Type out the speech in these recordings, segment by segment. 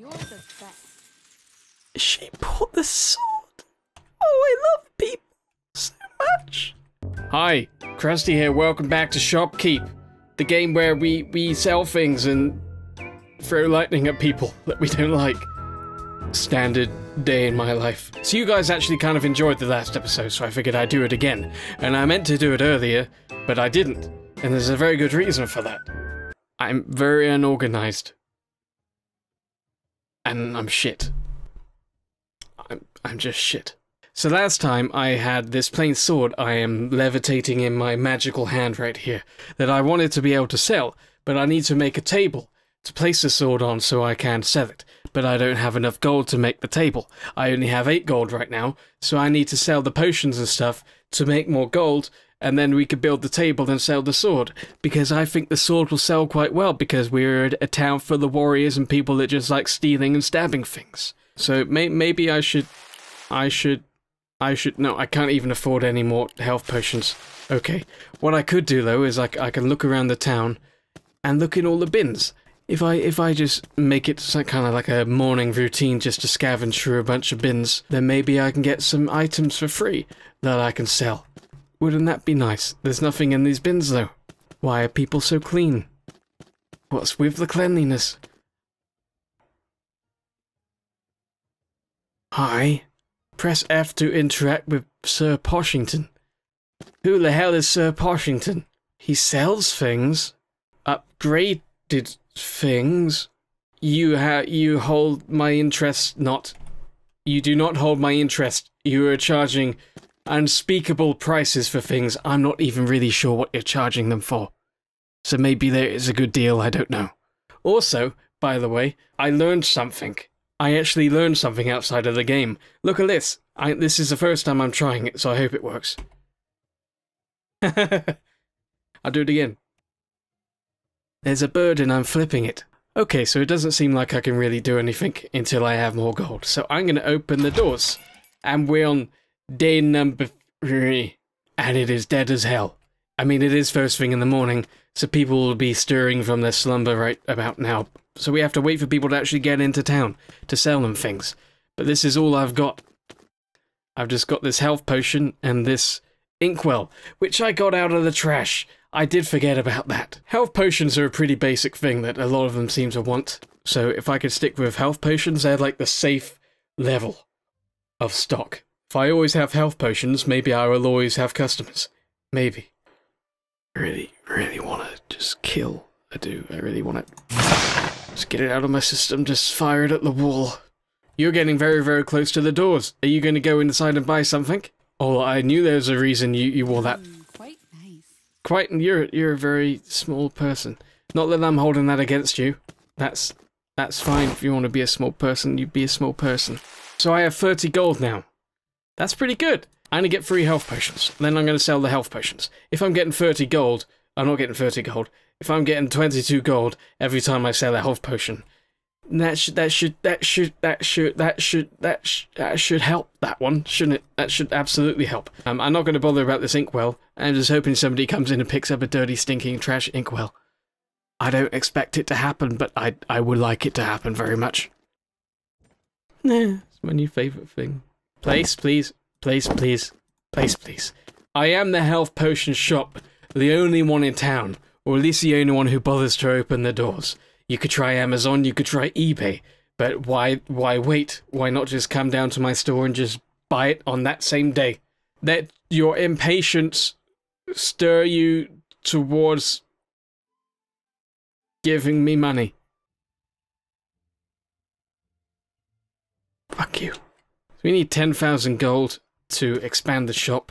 You're the best. She bought the sword. Oh, I love people so much. Hi, Krusty here. Welcome back to Shopkeep, the game where we we sell things and throw lightning at people that we don't like. Standard day in my life. So you guys actually kind of enjoyed the last episode, so I figured I'd do it again. And I meant to do it earlier, but I didn't. And there's a very good reason for that. I'm very unorganized and I'm shit. I'm, I'm just shit. So last time I had this plain sword I am levitating in my magical hand right here that I wanted to be able to sell, but I need to make a table to place the sword on so I can sell it. But I don't have enough gold to make the table. I only have 8 gold right now, so I need to sell the potions and stuff to make more gold and then we could build the table and sell the sword because I think the sword will sell quite well because we're a town for the warriors and people that just like stealing and stabbing things. So may maybe I should, I should, I should. No, I can't even afford any more health potions. Okay, what I could do though is I, I can look around the town, and look in all the bins. If I if I just make it some kind of like a morning routine just to scavenge through a bunch of bins, then maybe I can get some items for free that I can sell. Wouldn't that be nice? There's nothing in these bins, though. Why are people so clean? What's with the cleanliness? Hi. Press F to interact with Sir Poshington. Who the hell is Sir Poshington? He sells things. Upgraded things. You ha- you hold my interest not. You do not hold my interest. You are charging unspeakable prices for things I'm not even really sure what you're charging them for. So maybe there is a good deal, I don't know. Also, by the way, I learned something. I actually learned something outside of the game. Look at this. I, this is the first time I'm trying it, so I hope it works. I'll do it again. There's a bird and I'm flipping it. Okay, so it doesn't seem like I can really do anything until I have more gold. So I'm going to open the doors. And we're on day number three, and it is dead as hell. I mean, it is first thing in the morning, so people will be stirring from their slumber right about now. So we have to wait for people to actually get into town to sell them things. But this is all I've got. I've just got this health potion and this inkwell, which I got out of the trash. I did forget about that. Health potions are a pretty basic thing that a lot of them seem to want. So if I could stick with health potions, they're like the safe level of stock. If I always have health potions, maybe I will always have customers. Maybe. I really, really want to just kill. I do. I really want to just get it out of my system. Just fire it at the wall. You're getting very, very close to the doors. Are you going to go inside and buy something? Oh, I knew there was a reason you, you wore that. Mm, quite nice. Quite. You're you're a very small person. Not that I'm holding that against you. That's that's fine. If you want to be a small person, you be a small person. So I have 30 gold now. That's pretty good. I'm going to get free health potions. Then I'm going to sell the health potions. If I'm getting 30 gold, I'm not getting 30 gold. If I'm getting 22 gold every time I sell a health potion, that should that should that should that should that should that, that should help that one, shouldn't it? That should absolutely help. Um, I'm not going to bother about this inkwell. I'm just hoping somebody comes in and picks up a dirty, stinking trash inkwell. I don't expect it to happen, but I I would like it to happen very much. Yeah, it's my new favourite thing. Place, please. Place, please. Place, please. I am the health potion shop, the only one in town, or at least the only one who bothers to open the doors. You could try Amazon, you could try eBay, but why why wait? Why not just come down to my store and just buy it on that same day? Let your impatience stir you towards giving me money. Fuck you. So we need 10,000 gold to expand the shop.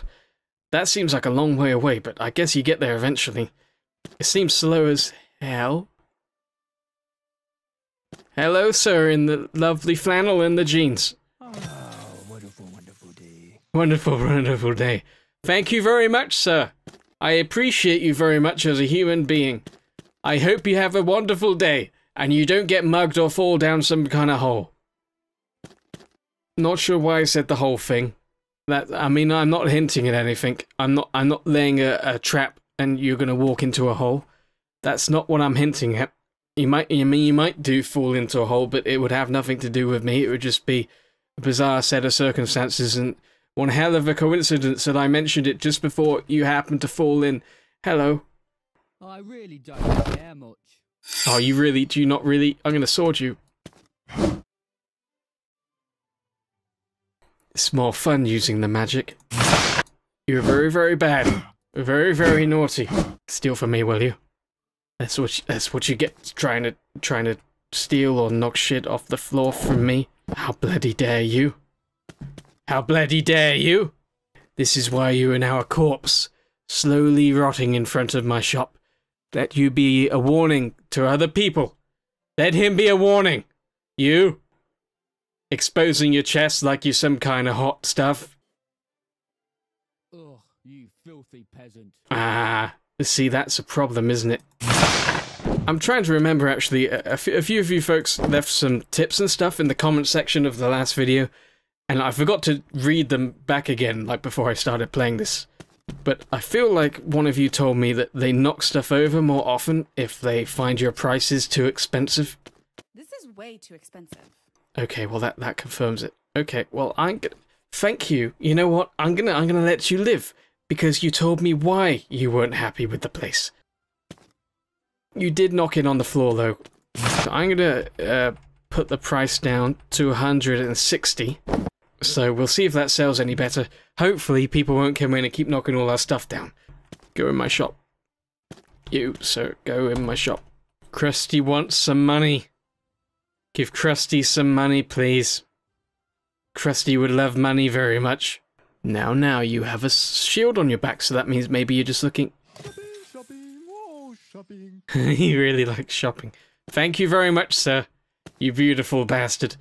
That seems like a long way away, but I guess you get there eventually. It seems slow as hell. Hello, sir, in the lovely flannel and the jeans. Oh, wonderful, wonderful day. Wonderful, wonderful day. Thank you very much, sir. I appreciate you very much as a human being. I hope you have a wonderful day and you don't get mugged or fall down some kind of hole. Not sure why I said the whole thing. That I mean, I'm not hinting at anything. I'm not. I'm not laying a, a trap, and you're gonna walk into a hole. That's not what I'm hinting at. You might. I mean, you might do fall into a hole, but it would have nothing to do with me. It would just be a bizarre set of circumstances and one hell of a coincidence that I mentioned it just before you happened to fall in. Hello. I really don't care much. Oh, you really? Do you not really? I'm gonna sword you. It's more fun using the magic. You're very, very bad. Very, very naughty. Steal from me, will you? That's what you, that's what you get trying to trying to steal or knock shit off the floor from me. How bloody dare you? How bloody dare you? This is why you are now a corpse, slowly rotting in front of my shop. Let you be a warning to other people. Let him be a warning. You exposing your chest like you're some kind of hot stuff. Ugh, you filthy peasant. Ah, see, that's a problem, isn't it? I'm trying to remember, actually, a few of you folks left some tips and stuff in the comment section of the last video, and I forgot to read them back again, like, before I started playing this. But I feel like one of you told me that they knock stuff over more often if they find your prices too expensive. This is way too expensive. Okay, well that that confirms it. Okay, well I'm gonna thank you. You know what? I'm gonna I'm gonna let you live because you told me why you weren't happy with the place. You did knock it on the floor though. So I'm gonna uh, put the price down to 160. So we'll see if that sells any better. Hopefully people won't come in and keep knocking all our stuff down. Go in my shop. You, sir, go in my shop. Krusty wants some money. Give Krusty some money, please. Krusty would love money very much. Now, now, you have a shield on your back, so that means maybe you're just looking... Shopping, shopping, oh, shopping. he really likes shopping. Thank you very much, sir. You beautiful bastard.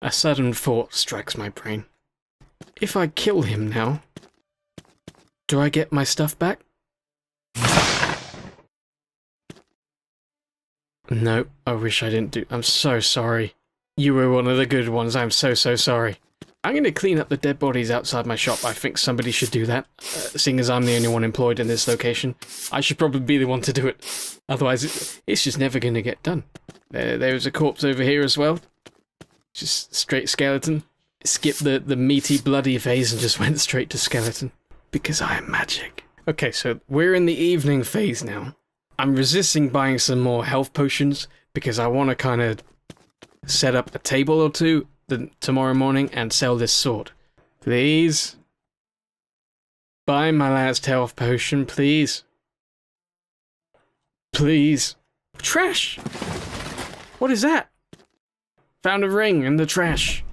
A sudden thought strikes my brain. If I kill him now, do I get my stuff back? No, I wish I didn't do- I'm so sorry. You were one of the good ones, I'm so, so sorry. I'm going to clean up the dead bodies outside my shop. I think somebody should do that, uh, seeing as I'm the only one employed in this location. I should probably be the one to do it. Otherwise, it, it's just never going to get done. There, there was a corpse over here as well. Just straight skeleton. Skipped the, the meaty, bloody phase and just went straight to skeleton. Because I am magic. Okay, so we're in the evening phase now. I'm resisting buying some more health potions because I want to kind of set up a table or two the, tomorrow morning and sell this sword. Please? Buy my last health potion, please. Please. Trash! What is that? Found a ring in the trash.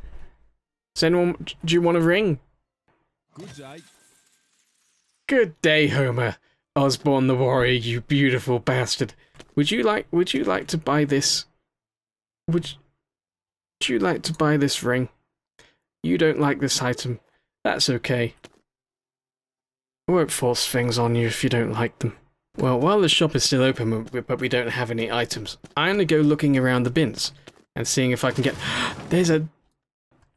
Does anyone... do you want a ring? Good day. Good day, Homer. Osborne the Warrior, you beautiful bastard. Would you like would you like to buy this? Would, would you like to buy this ring? You don't like this item. That's okay. I won't force things on you if you don't like them. Well, while the shop is still open, but we don't have any items, I'm going to go looking around the bins and seeing if I can get... There's a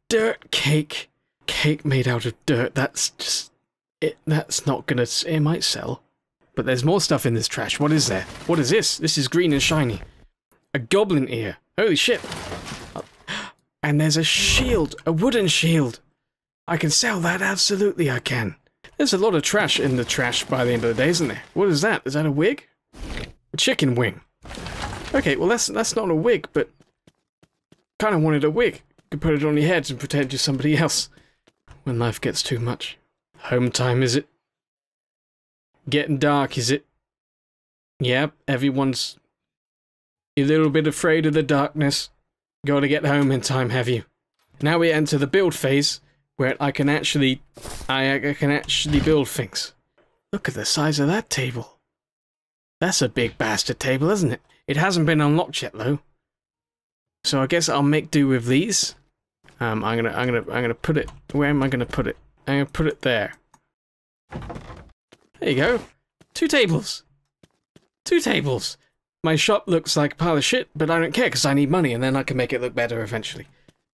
dirt cake. Cake made out of dirt. That's just... It, that's not going to... It might sell. But there's more stuff in this trash. What is there? What is this? This is green and shiny. A goblin ear. Holy shit. And there's a shield. A wooden shield. I can sell that. Absolutely I can. There's a lot of trash in the trash by the end of the day, isn't there? What is that? Is that a wig? A chicken wing. Okay, well that's that's not a wig, but kind of wanted a wig. could put it on your head and pretend you're somebody else. When life gets too much. Home time, is it? Getting dark, is it? Yep, everyone's a little bit afraid of the darkness. Gotta get home in time, have you? Now we enter the build phase, where I can actually, I, I can actually build things. Look at the size of that table. That's a big bastard table, isn't it? It hasn't been unlocked yet, though. So I guess I'll make do with these. Um, I'm gonna, I'm gonna, I'm gonna put it. Where am I gonna put it? I'm gonna put it there. There you go. Two tables. Two tables. My shop looks like a pile of shit, but I don't care because I need money and then I can make it look better eventually.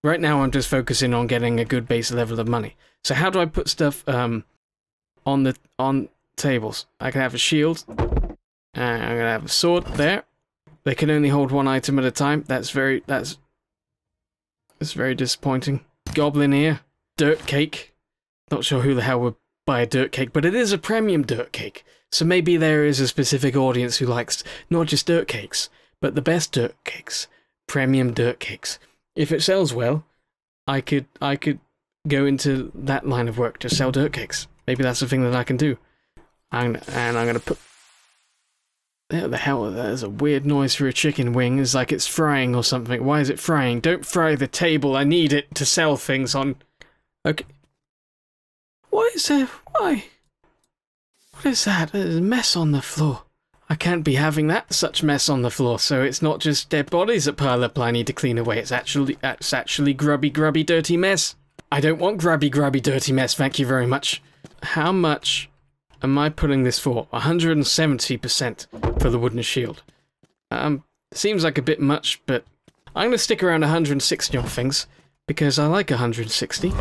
Right now I'm just focusing on getting a good base level of money. So how do I put stuff um, on the on tables? I can have a shield. And I'm gonna have a sword there. They can only hold one item at a time. That's very that's it's very disappointing. Goblin here. Dirt cake. Not sure who the hell would buy a dirt cake, but it is a premium dirt cake. So maybe there is a specific audience who likes not just dirt cakes, but the best dirt cakes, premium dirt cakes. If it sells well, I could I could go into that line of work, to sell dirt cakes. Maybe that's the thing that I can do. And and I'm gonna put. What the hell? There's a weird noise for a chicken wing. It's like it's frying or something. Why is it frying? Don't fry the table. I need it to sell things on. Okay. What is that? Why? What is that? There's a mess on the floor. I can't be having that such mess on the floor, so it's not just dead bodies that pile up I need to clean away, it's actually it's actually grubby grubby dirty mess. I don't want grubby grubby dirty mess, thank you very much. How much am I putting this for? 170% for the wooden shield. Um, seems like a bit much, but I'm gonna stick around 160 on things, because I like 160.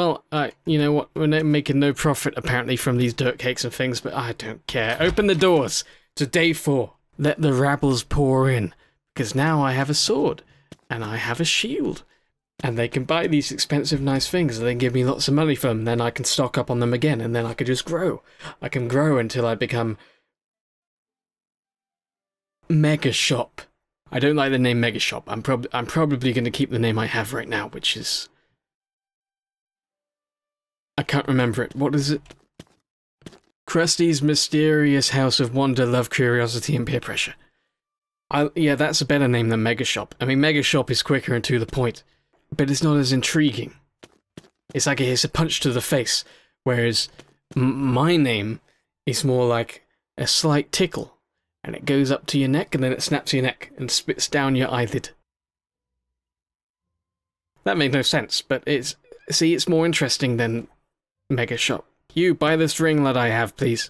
Well, uh, you know what? We're making no profit apparently from these dirt cakes and things, but I don't care. Open the doors to day four. Let the rabbles pour in, because now I have a sword and I have a shield. And they can buy these expensive, nice things, and they give me lots of money for them. Then I can stock up on them again, and then I can just grow. I can grow until I become mega shop. I don't like the name mega shop. I'm prob I'm probably going to keep the name I have right now, which is I can't remember it. What is it? Krusty's Mysterious House of Wonder, Love, Curiosity, and Peer Pressure. I, yeah, that's a better name than Mega Shop. I mean, Mega Shop is quicker and to the point, but it's not as intriguing. It's like it's a punch to the face, whereas my name is more like a slight tickle, and it goes up to your neck, and then it snaps your neck and spits down your eyelid. That made no sense, but it's see, it's more interesting than Mega shop. You buy this ring that I have, please.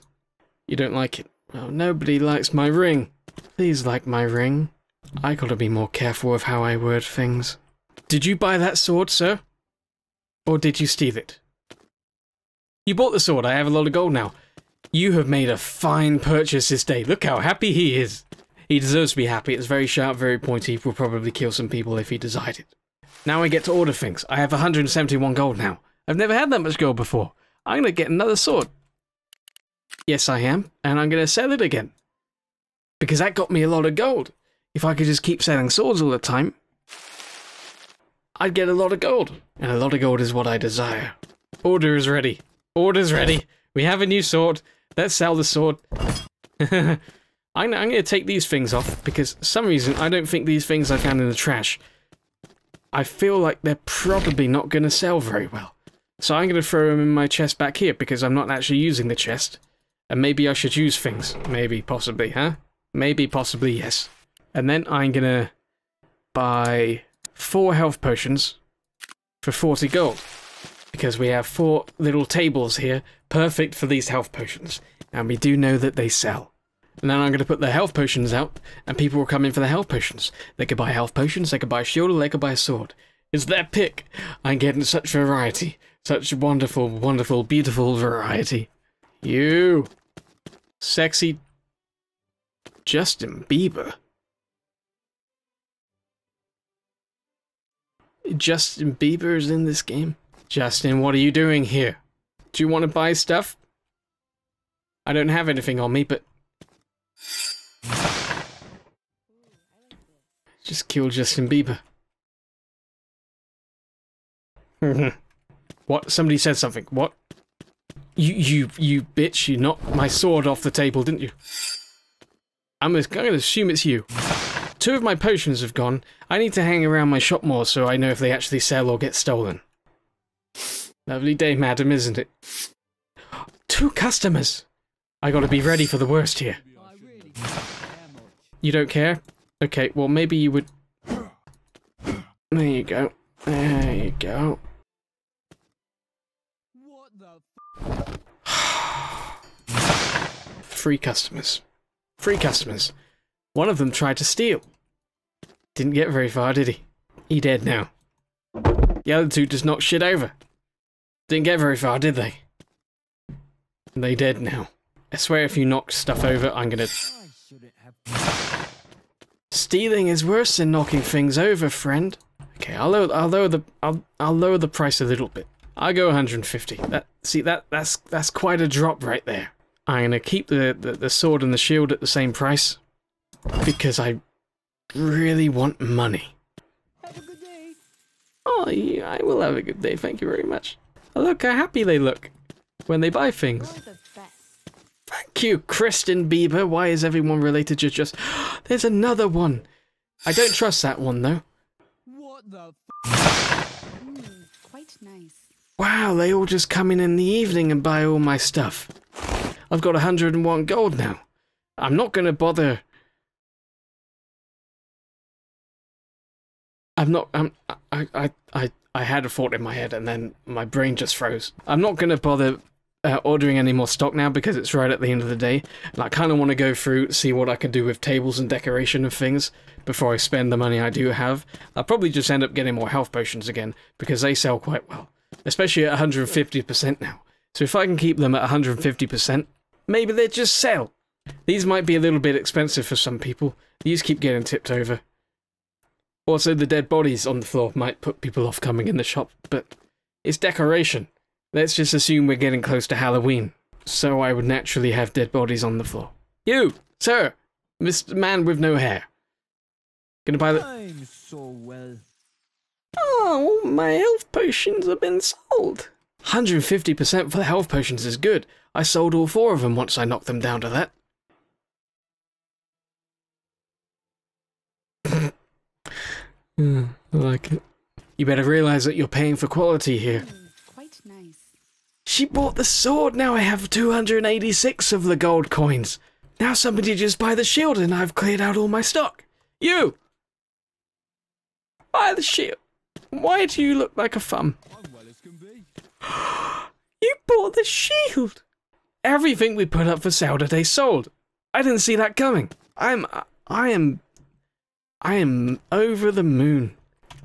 You don't like it. Oh, nobody likes my ring. Please like my ring. I gotta be more careful of how I word things. Did you buy that sword, sir? Or did you steal it? You bought the sword, I have a lot of gold now. You have made a fine purchase this day. Look how happy he is. He deserves to be happy. It's very sharp, very pointy. Will probably kill some people if he desired it. Now I get to order things. I have 171 gold now. I've never had that much gold before. I'm going to get another sword. Yes, I am. And I'm going to sell it again. Because that got me a lot of gold. If I could just keep selling swords all the time, I'd get a lot of gold. And a lot of gold is what I desire. Order is ready. Order's ready. We have a new sword. Let's sell the sword. I'm, I'm going to take these things off because some reason I don't think these things I found in the trash. I feel like they're probably not going to sell very well. So I'm going to throw them in my chest back here because I'm not actually using the chest. And maybe I should use things. Maybe, possibly, huh? Maybe, possibly, yes. And then I'm going to buy four health potions for 40 gold. Because we have four little tables here, perfect for these health potions. And we do know that they sell. And then I'm going to put the health potions out, and people will come in for the health potions. They could buy health potions, they could buy a shield, or they could buy a sword. It's their pick. I'm getting such variety. Such wonderful, wonderful, beautiful variety. You! Sexy... Justin Bieber. Justin Bieber is in this game? Justin, what are you doing here? Do you want to buy stuff? I don't have anything on me, but... Just kill Justin Bieber. What? Somebody said something. What? You, you, you bitch, you knocked my sword off the table, didn't you? I'm, I'm going to assume it's you. Two of my potions have gone. I need to hang around my shop more so I know if they actually sell or get stolen. Lovely day, madam, isn't it? Two customers! I gotta be ready for the worst here. You don't care? Okay, well maybe you would... There you go. There you go. Free customers. Free customers. One of them tried to steal. Didn't get very far, did he? He dead now. The other two just knocked shit over. Didn't get very far, did they? they dead now. I swear if you knock stuff over, I'm gonna... Stealing is worse than knocking things over, friend. Okay, I'll lower, I'll lower the I'll, I'll lower the price a little bit. I go 150. That see that that's that's quite a drop right there. I'm gonna keep the, the, the sword and the shield at the same price because I really want money. Have a good day. Oh, yeah, I will have a good day. Thank you very much. Oh, look how happy they look when they buy things. Thank you, Kristen Bieber. Why is everyone related to just? There's another one. I don't trust that one though. What the? Wow, they all just come in in the evening and buy all my stuff. I've got 101 gold now. I'm not going to bother. I'm not. I'm, um, I, I, I, I had a thought in my head and then my brain just froze. I'm not going to bother uh, ordering any more stock now because it's right at the end of the day and I kind of want to go through see what I can do with tables and decoration and things before I spend the money I do have. I'll probably just end up getting more health potions again because they sell quite well especially at 150% now. So if I can keep them at 150%, maybe they just sell. These might be a little bit expensive for some people. These keep getting tipped over. Also, the dead bodies on the floor might put people off coming in the shop, but it's decoration. Let's just assume we're getting close to Halloween, so I would naturally have dead bodies on the floor. You, sir, Mr. Man with no hair. Gonna buy the. I'm so well my health potions have been sold. 150% for the health potions is good. I sold all four of them once I knocked them down to that. mm, I like it. You better realize that you're paying for quality here. Mm, quite nice. She bought the sword, now I have 286 of the gold coins. Now somebody just buy the shield and I've cleared out all my stock. You! Buy the shield. Why do you look like a be. you bought the shield! Everything we put up for sale today sold. I didn't see that coming. I'm, I am, I am over the moon.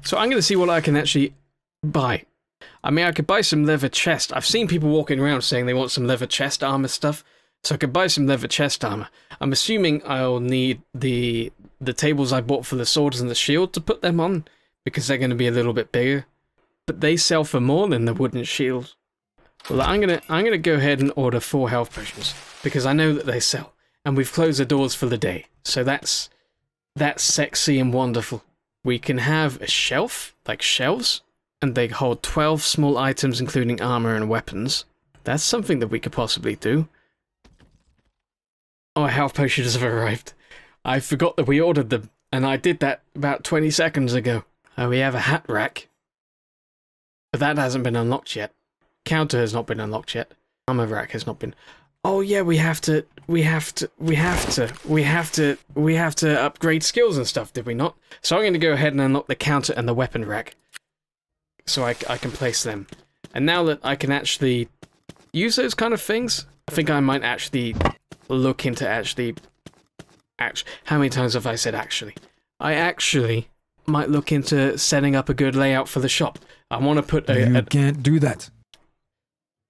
So I'm going to see what I can actually buy. I mean, I could buy some leather chest. I've seen people walking around saying they want some leather chest armor stuff. So I could buy some leather chest armor. I'm assuming I'll need the the tables I bought for the swords and the shield to put them on because they're going to be a little bit bigger. But they sell for more than the wooden shield. Well, I'm gonna I'm gonna go ahead and order four health potions because I know that they sell, and we've closed the doors for the day. So that's that's sexy and wonderful. We can have a shelf like shelves, and they hold twelve small items, including armor and weapons. That's something that we could possibly do. Oh, health potions have arrived. I forgot that we ordered them, and I did that about 20 seconds ago. Oh, we have a hat rack. But that hasn't been unlocked yet. Counter has not been unlocked yet. Armor rack has not been... Oh yeah, we have to, we have to, we have to, we have to, we have to upgrade skills and stuff, did we not? So I'm going to go ahead and unlock the counter and the weapon rack. So I, I can place them. And now that I can actually use those kind of things, I think I might actually look into actually... Act how many times have I said actually? I actually might look into setting up a good layout for the shop. I want to put a. You a, can't do that.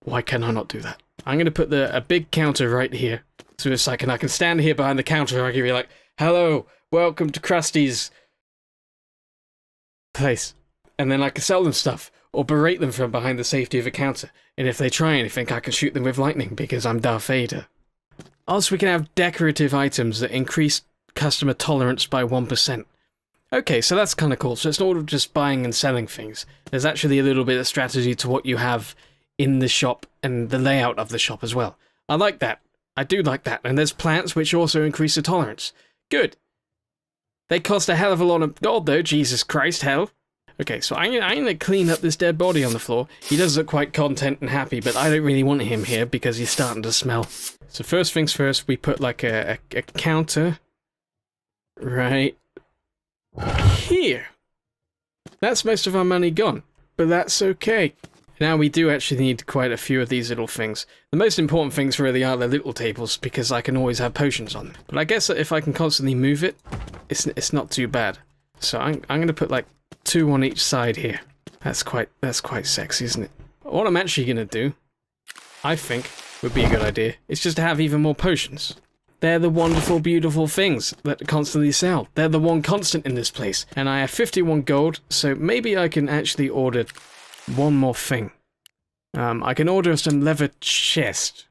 Why can I not do that? I'm going to put the a big counter right here. So it's like, and I can stand here behind the counter and I can be like, hello, welcome to Krusty's place. And then I can sell them stuff or berate them from behind the safety of a counter. And if they try anything, I can shoot them with lightning because I'm Darth Vader. Also, we can have decorative items that increase customer tolerance by 1%. Okay, so that's kind of cool. So it's not just buying and selling things. There's actually a little bit of strategy to what you have in the shop and the layout of the shop as well. I like that. I do like that. And there's plants which also increase the tolerance. Good. They cost a hell of a lot of gold though, Jesus Christ, hell. Okay, so I'm, gonna clean up this dead body on the floor. He does look quite content and happy, but I don't really want him here because he's starting to smell. So first things first, we put like a, a, a counter. Right here. That's most of our money gone, but that's okay. Now we do actually need quite a few of these little things. The most important things really are the little tables because I can always have potions on them. But I guess if I can constantly move it, it's, it's not too bad. So I'm, I'm going to put like two on each side here. That's quite, that's quite sexy, isn't it? What I'm actually going to do, I think, would be a good idea, is just to have even more potions. They're the wonderful, beautiful things that constantly sell. They're the one constant in this place. And I have 51 gold, so maybe I can actually order one more thing. Um, I can order some leather chest.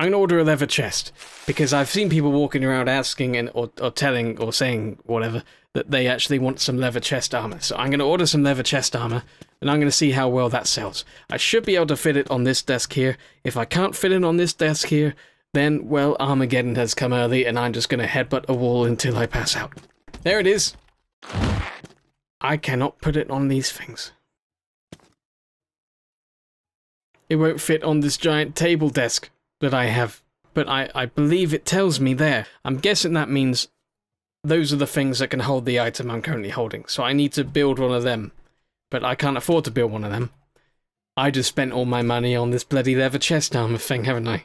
I'm gonna order a leather chest because I've seen people walking around asking and or, or telling or saying whatever that they actually want some leather chest armor. So I'm gonna order some leather chest armor and I'm gonna see how well that sells. I should be able to fit it on this desk here. If I can't fit it on this desk here, then, well, Armageddon has come early and I'm just going to headbutt a wall until I pass out. There it is. I cannot put it on these things. It won't fit on this giant table desk that I have, but I, I believe it tells me there. I'm guessing that means those are the things that can hold the item I'm currently holding, so I need to build one of them. But I can't afford to build one of them. I just spent all my money on this bloody leather chest armor thing, haven't I?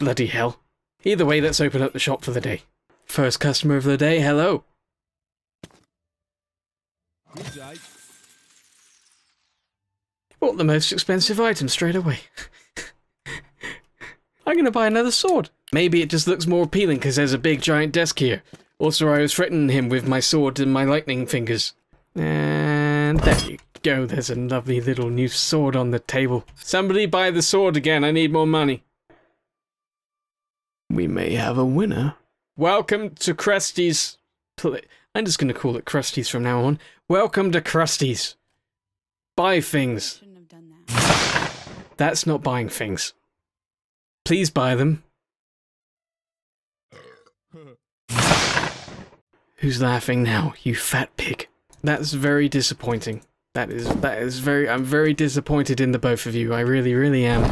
Bloody hell. Either way, let's open up the shop for the day. First customer of the day, hello. Good day. Bought the most expensive item straight away. I'm gonna buy another sword. Maybe it just looks more appealing because there's a big giant desk here. Also, I was threatening him with my sword and my lightning fingers. And there you go, there's a lovely little new sword on the table. Somebody buy the sword again, I need more money we may have a winner. Welcome to Krusty's. I'm just going to call it Krusty's from now on. Welcome to Krusty's. Buy things. That. That's not buying things. Please buy them. Who's laughing now, you fat pig? That's very disappointing. That is that is very I'm very disappointed in the both of you. I really really am.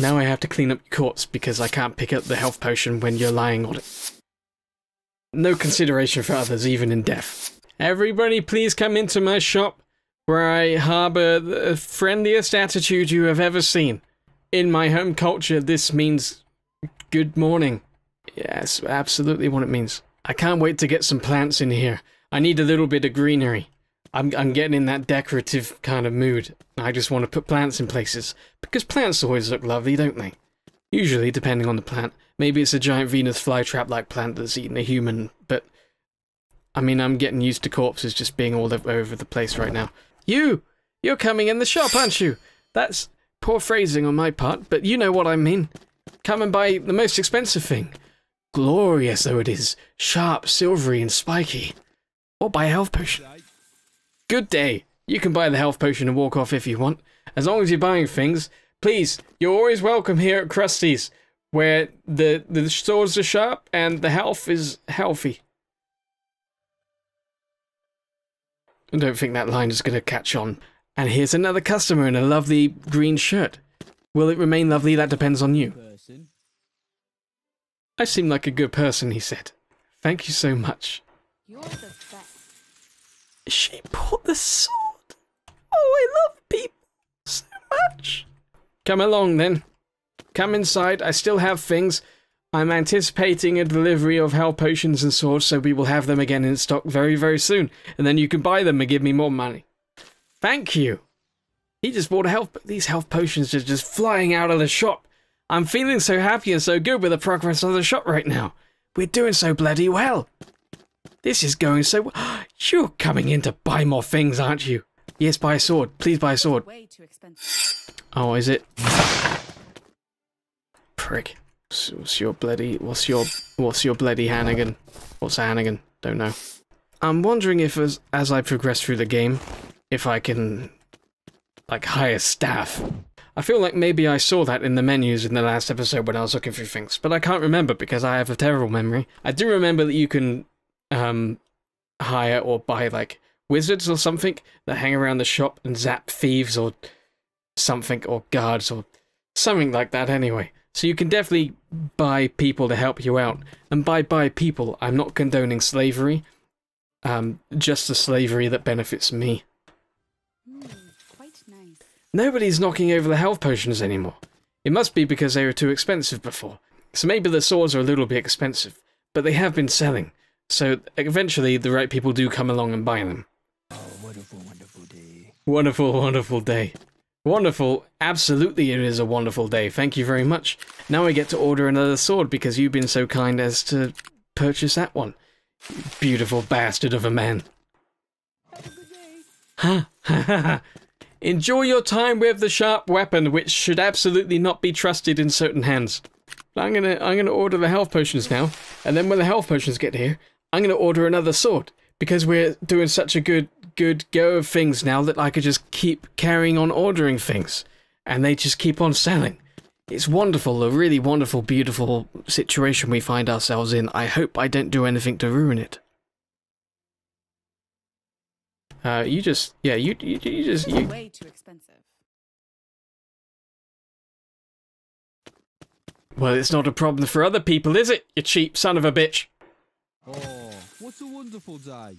Now I have to clean up your corpse because I can't pick up the health potion when you're lying on it. No consideration for others, even in death. Everybody please come into my shop where I harbour the friendliest attitude you have ever seen. In my home culture, this means good morning. Yes, absolutely what it means. I can't wait to get some plants in here. I need a little bit of greenery. I'm, I'm getting in that decorative kind of mood. I just want to put plants in places, because plants always look lovely, don't they? Usually, depending on the plant. Maybe it's a giant Venus flytrap-like plant that's eaten a human, but... I mean, I'm getting used to corpses just being all over the place right now. You! You're coming in the shop, aren't you? That's poor phrasing on my part, but you know what I mean. Come and buy the most expensive thing. Glorious though it is, sharp, silvery, and spiky. Or buy a health potion. Good day. You can buy the health potion and walk off if you want. As long as you're buying things, please, you're always welcome here at Krusty's, where the, the stores are sharp and the health is healthy. I don't think that line is going to catch on. And here's another customer in a lovely green shirt. Will it remain lovely? That depends on you. Person. I seem like a good person, he said. Thank you so much. She bought the sword. Oh, I love people so much. Come along then. Come inside. I still have things. I'm anticipating a delivery of hell potions and swords, so we will have them again in stock very, very soon. And then you can buy them and give me more money. Thank you. He just bought a health. These health potions are just flying out of the shop. I'm feeling so happy and so good with the progress of the shop right now. We're doing so bloody well. This is going so well. You're coming in to buy more things, aren't you? Yes, buy a sword. Please buy a sword. Way too expensive. Oh, is it? Prick. What's your bloody... What's your... What's your bloody Hannigan? What's a Hannigan? Don't know. I'm wondering if as, as I progress through the game, if I can... Like, hire staff. I feel like maybe I saw that in the menus in the last episode when I was looking through things, but I can't remember because I have a terrible memory. I do remember that you can um, hire or buy like wizards or something that hang around the shop and zap thieves or something or guards or something like that anyway. So you can definitely buy people to help you out. And by buy people, I'm not condoning slavery, um, just the slavery that benefits me. Mm, nice. Nobody's knocking over the health potions anymore. It must be because they were too expensive before. So maybe the swords are a little bit expensive, but they have been selling. So eventually, the right people do come along and buy them. Oh, wonderful, wonderful day. Wonderful, wonderful day. Wonderful. Absolutely, it is a wonderful day. Thank you very much. Now I get to order another sword because you've been so kind as to purchase that one. Beautiful bastard of a man. Ha ha ha. Enjoy your time with the sharp weapon, which should absolutely not be trusted in certain hands. I'm gonna I'm gonna order the health potions now, and then when the health potions get here, I'm going to order another sword because we're doing such a good good go of things now that I could just keep carrying on ordering things and they just keep on selling. It's wonderful, a really wonderful, beautiful situation we find ourselves in. I hope I don't do anything to ruin it. Uh, you just, yeah, you, you, you just, you. Way too expensive. Well, it's not a problem for other people, is it? You cheap son of a bitch. Oh, what a wonderful day.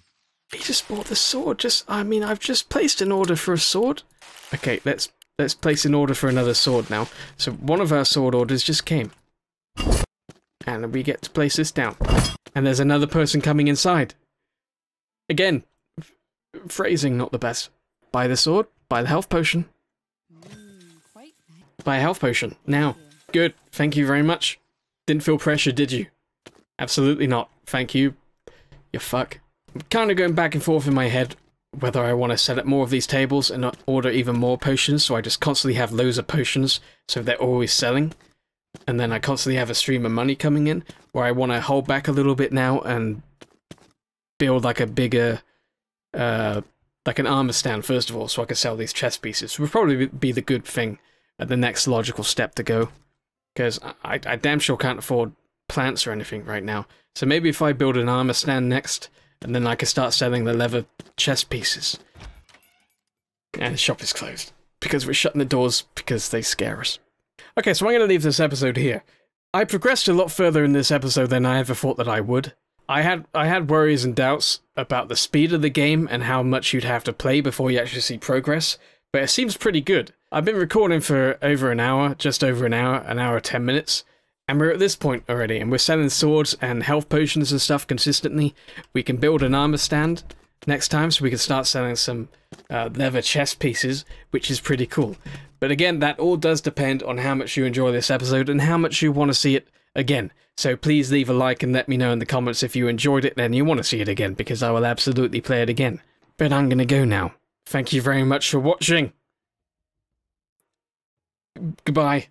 He just bought the sword. Just, I mean, I've just placed an order for a sword. Okay, let's let's place an order for another sword now. So one of our sword orders just came. And we get to place this down. And there's another person coming inside. Again, phrasing not the best. Buy the sword, buy the health potion. buy a health potion, now. Good, thank you very much. Didn't feel pressure, did you? Absolutely not thank you. You fuck. I'm kind of going back and forth in my head whether I want to set up more of these tables and order even more potions, so I just constantly have loads of potions, so they're always selling. And then I constantly have a stream of money coming in, where I want to hold back a little bit now and build like a bigger, uh, like an armor stand first of all, so I can sell these chess pieces. Would probably be the good thing, the next logical step to go, because I, I damn sure can't afford plants or anything right now. So maybe if I build an armor stand next, and then I can start selling the leather chest pieces. And the shop is closed. Because we're shutting the doors because they scare us. Okay, so I'm going to leave this episode here. I progressed a lot further in this episode than I ever thought that I would. I had I had worries and doubts about the speed of the game and how much you'd have to play before you actually see progress, but it seems pretty good. I've been recording for over an hour, just over an hour, an hour 10 minutes, and we're at this point already, and we're selling swords and health potions and stuff consistently. We can build an armor stand next time, so we can start selling some uh, leather chest pieces, which is pretty cool. But again, that all does depend on how much you enjoy this episode and how much you want to see it again. So please leave a like and let me know in the comments if you enjoyed it and you want to see it again, because I will absolutely play it again. But I'm going to go now. Thank you very much for watching. Goodbye.